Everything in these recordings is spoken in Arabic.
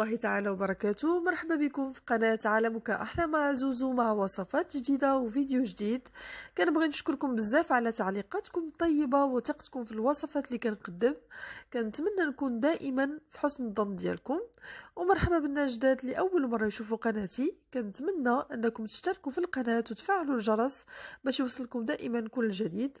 الله تعالى وبركاته مرحبا بكم في قناة عالمك أحلى مع زوزو مع وصفات جديدة وفيديو جديد كنبغي نشكركم بزاف على تعليقاتكم الطيبة وثقتكم في الوصفات اللي كنقدم كنتمنى نكون دائما في حسن الظن ديالكم ومرحبا بالناس جداد لاول مره يشوفوا قناتي كنتمنى انكم تشتركوا في القناه وتفعلوا الجرس باش يوصلكم دائما كل جديد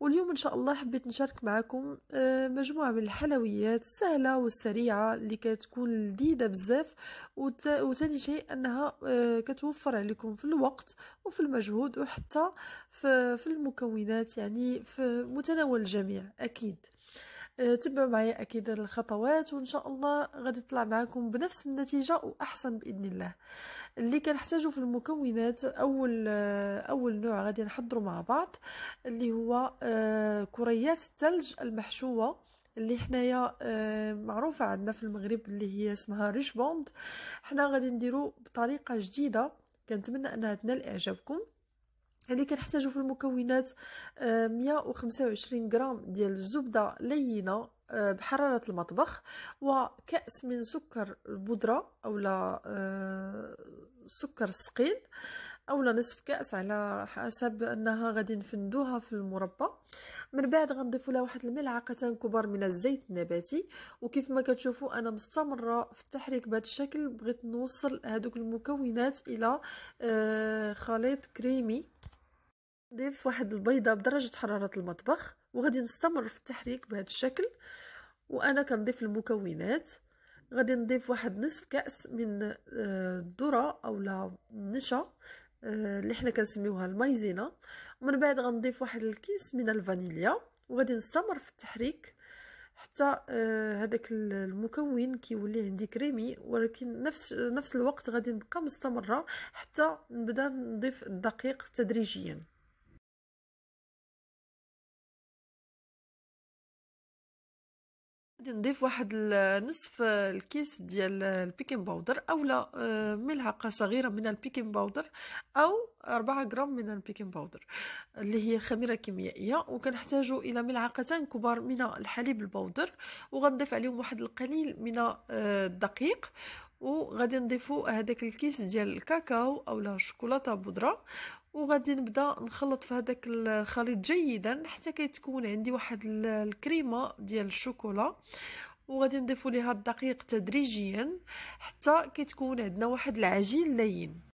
واليوم ان شاء الله حبيت نشارك معكم آه، مجموعه من الحلويات السهله والسريعه اللي كتكون لذيذه بزاف وثاني شيء انها آه، كتوفر عليكم في الوقت وفي المجهود وحتى في المكونات يعني في متناول الجميع اكيد آه، تبعوا معايا اكيد الخطوات وان شاء الله غادي تطلع معكم بنفس النتيجه واحسن باذن الله اللي كنحتاجو في المكونات اول آه، اول نوع غادي نحضروا مع بعض اللي هو آه، كريات الثلج المحشوه اللي حنايا معروفه عندنا في المغرب اللي هي اسمها ريش بوند حنا غادي نديرو بطريقه جديده كنتمنى انها تنال اعجابكم يعني كنحتاجو في المكونات 125 آه، غرام ديال الزبده لينه آه، بحراره المطبخ وكاس من سكر البودره اولا آه، سكر السقيل اولا نصف كاس على حسب انها غادي نفندوها في المربى من بعد غنضيفوا لها واحد الملعقتان كبار من الزيت النباتي وكيف ما كتشوفوا انا مستمره في التحريك بهذا الشكل بغيت نوصل هذوك المكونات الى خليط كريمي نضيف واحد البيضة بدرجة حرارة المطبخ وغادي نستمر في التحريك بهذا الشكل وأنا كنضيف المكونات غادي نضيف واحد نصف كأس من آه، الذرة أو النشا آه، اللي حنا كنسميوها المايزينا ومن بعد غنضيف واحد الكيس من الفانيليا وغادي نستمر في التحريك حتى آه، هذاك المكون كيولي عندي كريمي ولكن نفس نفس الوقت غادي نبقى مستمره حتى نبدا نضيف الدقيق تدريجيا غادي نضيف واحد نصف الكيس ديال البيكنج باودر اولا آه، ملعقه صغيره من البيكنج باودر او 4 غرام من البيكنج باودر اللي هي خميره كيميائيه وكنحتاجوا الى ملعقتين كبار من الحليب البودر وغنضيف عليهم واحد القليل من آه، الدقيق وغادي نضيفوا هذاك الكيس ديال الكاكاو اولا شوكولاته بودره وغادي نبدا نخلط في هذاك الخليط جيدا حتى كيتكون عندي واحد الكريمه ديال الشوكولا وغادي نضيفوا ليها الدقيق تدريجيا حتى كيتكون عندنا واحد العجين لين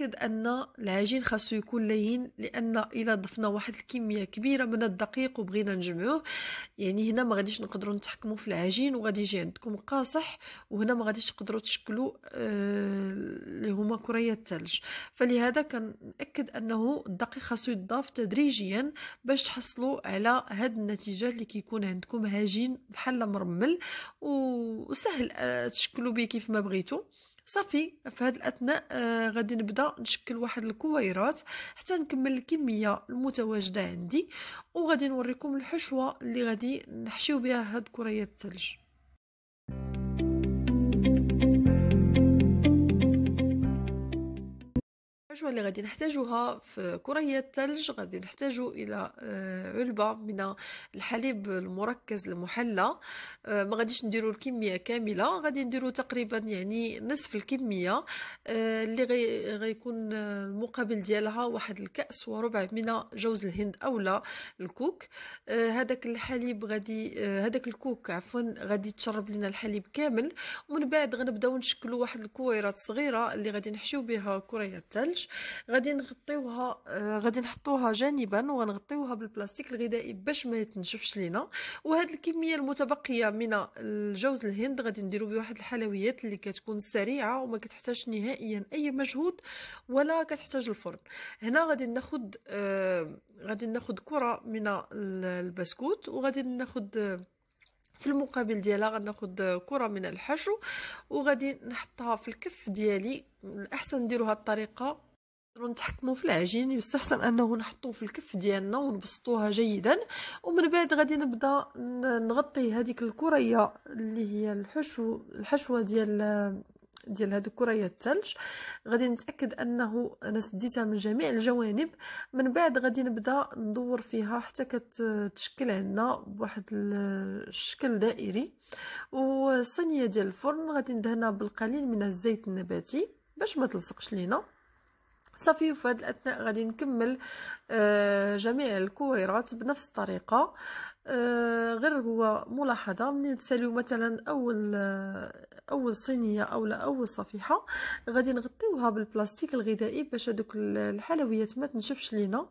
نأكد أن العجين خاصو يكون لين لأن إلا ضفنا واحد الكمية كبيرة من الدقيق وبغينا نجمعوه يعني هنا ما غاديش نقدروا نتحكموا في العجين وغادي يجي عندكم قاصح وهنا ما غاديش تقدروا تشكلوا آه، اللي آه هما كريات الثلج فلهذا كنأكد أنه الدقيق خاصو يضاف تدريجيا باش تحصلوا على هاد النتيجة اللي كيكون عندكم عجين بحال مرمل وسهل آه، تشكلوا به كيف ما بغيتو صافي في هذا الاثناء آه غادي نبدا نشكل واحد الكويرات حتى نكمل الكميه المتواجده عندي وغادي نوريكم الحشوه اللي غادي نحشيو بها هاد كريات الثلج الحاجه اللي غادي نحتاجوها في كرية الثلج غادي نحتاجو الى آه، علبة من الحليب المركز المحلى آه، ما غاديش نديرو الكمية كاملة غادي نديرو تقريبا يعني نصف الكمية آه، اللي غي غيكون المقابل ديالها واحد الكأس وربع من جوز الهند اولا الكوك هذاك الحليب غادي هذاك الكوك عفوا غادي تشرب لنا الحليب كامل ومن بعد غنبداو نشكلو واحد الكويرات صغيره اللي غادي نحشيو بها كريات الثلج غادي نغطيوها آه غادي نحطوها جانبا وغنغطيوها بالبلاستيك الغذائي باش ما يتنشفش لينا وهاد الكميه المتبقيه من الجوز الهند غادي نديرو بواحد الحلويات اللي كتكون سريعه وما كتحتاج نهائيا اي مجهود ولا كتحتاج الفرن هنا غادي ناخد آه غادي ناخذ كره من البسكوت وغادي ناخد آه، في المقابل ديالها غناخد آه، كره من الحشو وغادي نحطها في الكف ديالي الاحسن نديروها الطريقه نتحكموا في العجين يستحسن انه نحطوه في الكف ديالنا ونبسطوها جيدا ومن بعد غادي نبدا نغطي هذيك الكريه اللي هي الحشو الحشوه ديال ديال هذوك الكريه الثلج غادي نتاكد انه انا سديتها من جميع الجوانب من بعد غادي نبدا ندور فيها حتى كتشكل عندنا بواحد الشكل دائري والصينيه ديال الفرن غادي ندهنها بالقليل من الزيت النباتي باش ما تلصقش لينا صافي وفي هذا الاثناء غادي نكمل آه، جميع الكويرات بنفس الطريقه آه، غير هو ملاحظه ملي تساليو مثلا اول آه، اول صينيه او لا اول صفيحه غادي نغطيوها بالبلاستيك الغذائي باش هذوك الحلويات ما تنشفش لينا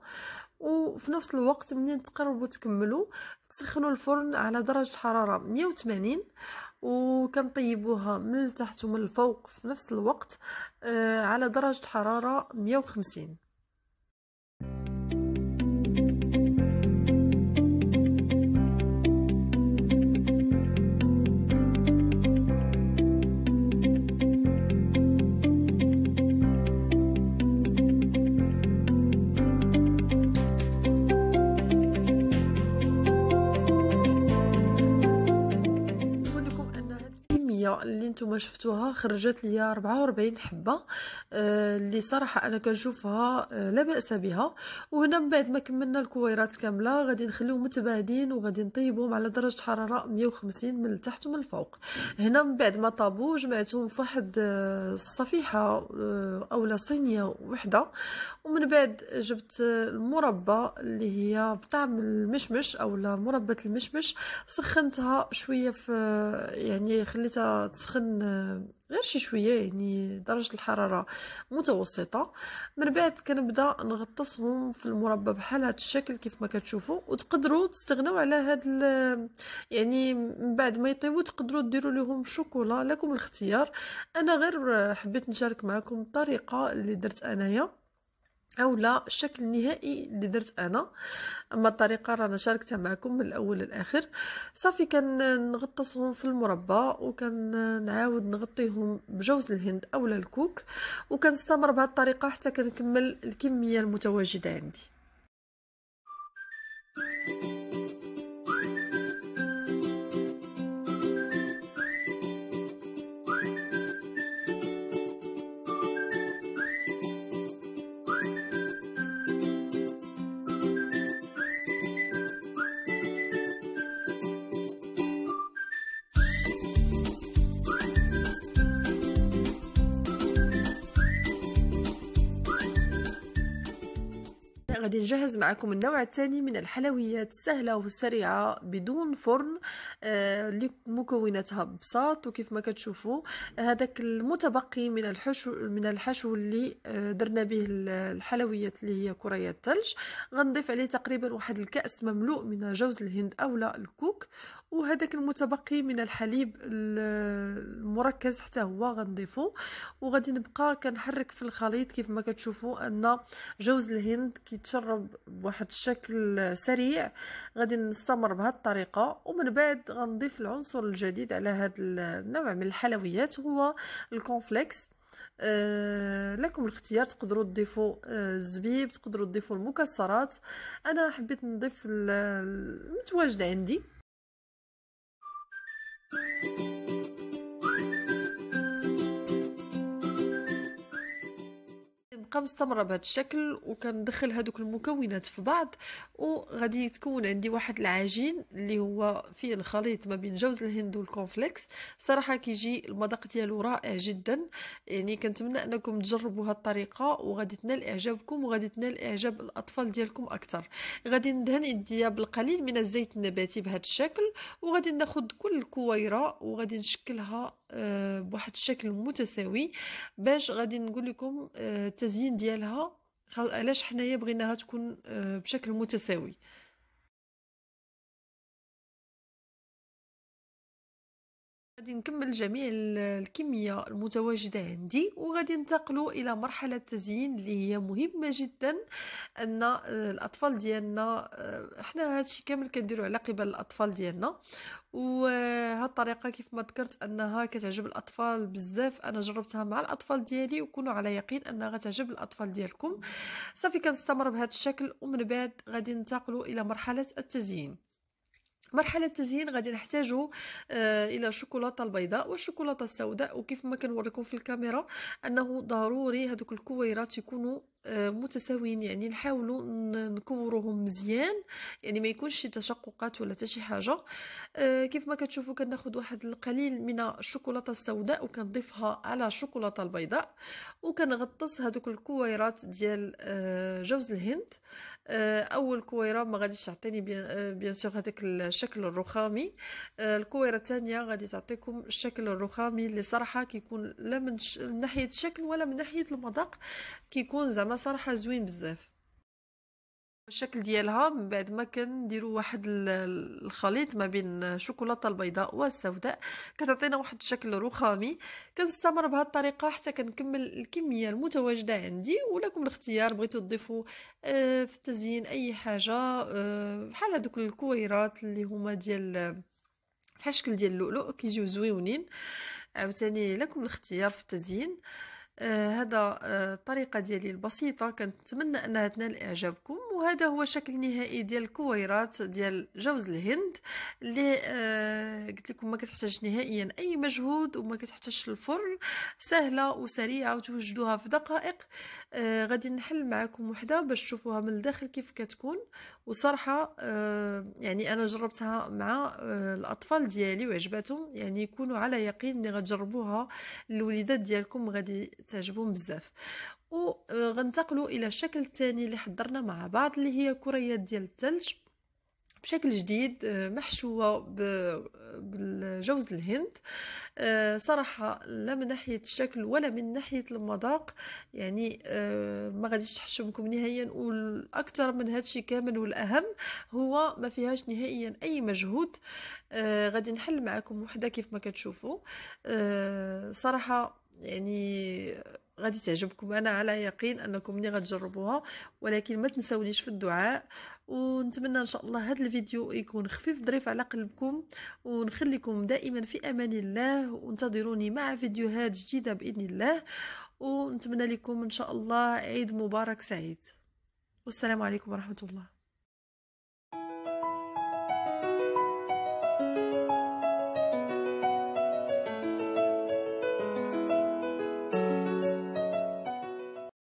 وفي نفس الوقت ملي تقربوا تكملوا تسخنوا الفرن على درجه حراره 180 وكنطيبوها من التحت ومن الفوق في نفس الوقت آه، على درجه حراره 150 شفتوها خرجت ليا 44 حبه آه، اللي صراحه انا كنشوفها آه، لا باس بها وهنا من بعد ما كملنا الكويرات كامله غادي نخليهم متباعدين وغادي نطيبهم على درجه حراره 150 من التحت ومن الفوق هنا من بعد ما طابو جمعتهم في واحد الصفيحه آه، اولا صينيه وحده ومن بعد جبت المربى اللي هي بطعم المشمش اولا مربى المشمش سخنتها شويه في يعني خليتها تسخن آه، غير شي شويه يعني درجه الحراره متوسطه من بعد كنبدا نغطسهم في المربى بحال هذا الشكل كيف ما كتشوفوا وتقدروا تستغناو على هذا يعني من بعد ما يطيبوا تقدروا ديروا لهم شوكولا لكم الاختيار انا غير حبيت نشارك معكم الطريقه اللي درت انايا او لا الشكل النهائي اللي درت انا اما الطريقه رانا شاركتها معكم من الاول للاخر صافي نغطسهم في المربى نعاود نغطيهم بجوز الهند اولا الكوك وكنستمر بهذه الطريقه حتى كنكمل الكميه المتواجده عندي غادي نجهز معكم النوع الثاني من الحلويات السهله والسريعه بدون فرن اللي آه، مكوناتها بساط وكيف ما كتشوفوا هذاك المتبقي من الحشو من الحشو اللي آه، درنا به الحلويات اللي هي كريات الثلج غنضيف عليه تقريبا واحد الكاس مملوء من جوز الهند اولا الكوك وهذاك المتبقي من الحليب المركز حتى هو غنضيفو وغادي نبقى كنحرك في الخليط كيف ما كتشوفوا ان جوز الهند كيتشرب بواحد الشكل سريع غادي نستمر بهذه الطريقه ومن بعد غنضيف العنصر الجديد على هذا النوع من الحلويات هو الكونفليكس أه لكم الاختيار تقدروا تضيفوا آه، الزبيب تقدروا تضيفوا المكسرات انا حبيت نضيف المتواجد عندي كنبقى مستمره بهذا الشكل وكندخل هذوك المكونات في بعض وغادي يتكون عندي واحد العجين اللي هو فيه الخليط ما بين جوز الهند والكونفليكس صراحه كيجي المذاق ديالو رائع جدا يعني كنتمنى انكم تجربوا هذه الطريقه وغادي تنال اعجابكم وغادي تنال اعجاب الاطفال ديالكم اكثر غادي ندهن يديا بالقليل من الزيت النباتي بهذا الشكل وغادي ناخذ كل كويره وغادي نشكلها آه، بواحد الشكل متساوي باش غادي نقول لكم آه، التزيين ديالها علاش حنايا بغيناها تكون آه، بشكل متساوي غادي نكمل جميع الكميه المتواجده عندي وغادي ننتقلوا الى مرحله التزيين اللي هي مهمه جدا ان آه، الاطفال ديالنا آه، حنا هادشي كامل كنديرو على قبل الاطفال ديالنا وهاد آه، الطريقه كيف ما ذكرت انها كتعجب الاطفال بزاف انا جربتها مع الاطفال ديالي وكونوا على يقين انها غتعجب الاطفال ديالكم صافي كنستمر بهذا الشكل ومن بعد غادي ننتقلوا الى مرحله التزيين مرحلة التزيين غادي نحتاجو آه الى الشوكولاتة البيضاء والشوكولاتة السوداء وكيف ما كنوريكم في الكاميرا انه ضروري هذوك الكويرات يكونوا آه متساويين يعني نحاولوا نكوروهم مزيان يعني ما يكونش شي تشققات ولا حتى شي حاجه آه كيف ما كتشوفوا كناخذ واحد القليل من الشوكولاته السوداء وكنضيفها على الشوكولاته البيضاء وكنغطس هذوك الكويرات ديال آه، جوز الهند آه، اول كويره ما غاديش تعطيني آه، بيان سور هذاك الشكل الرخامي آه، الكويره الثانيه غادي تعطيكم الشكل الرخامي اللي صراحه كيكون لا من ناحيه الشكل ولا من ناحيه المذاق كيكون زعما صراحه زوين بزاف الشكل ديالها من بعد ما كنديروا واحد الخليط ما بين الشوكولاته البيضاء والسوداء كتعطينا واحد الشكل رخامي كنستمر بهذه الطريقه حتى كنكمل الكميه المتواجده عندي ولكم الاختيار بغيتو تضيفوا آه، في التزيين اي حاجه آه، بحال هذوك الكويرات اللي هما ديال بحال الشكل ديال اللؤلؤ كيجيو زويونين عاوتاني لكم الاختيار في التزيين آه، هذا الطريقه ديالي البسيطه كنتمنى انها تنال اعجابكم وهذا هو شكل نهائي ديال الكويرات ديال جوز الهند اللي آه قلت لكم ما كتحتاج نهائيا اي مجهود وما كتحتاجش الفرن سهله وسريعه وتوجدوها في دقائق آه غادي نحل معكم وحده باش تشوفوها من الداخل كيف كتكون وصراحه آه يعني انا جربتها مع آه الاطفال ديالي وعجبتهم يعني يكونوا على يقين اللي غتجربوها الوليدات ديالكم غادي تعجبهم بزاف وغنتقلوا الى الشكل الثاني اللي حضرنا مع بعض اللي هي كريات ديال الثلج بشكل جديد آه، محشوه بالجوز الهند آه، صراحه لا من ناحيه الشكل ولا من ناحيه المذاق يعني آه، ما غاديش تحشمكم نهائيا والاكثر من هادشي كامل والاهم هو ما فيهاش نهائيا اي مجهود غادي نحل معكم وحده كيف ما كتشوفوا صراحه يعني غادي تعجبكم انا على يقين انكم ملي غتجربوها ولكن ما تنساونيش في الدعاء ونتمنى ان شاء الله هذا الفيديو يكون خفيف ظريف على قلبكم ونخليكم دائما في امان الله وانتظروني مع فيديوهات جديده باذن الله ونتمنى لكم ان شاء الله عيد مبارك سعيد والسلام عليكم ورحمه الله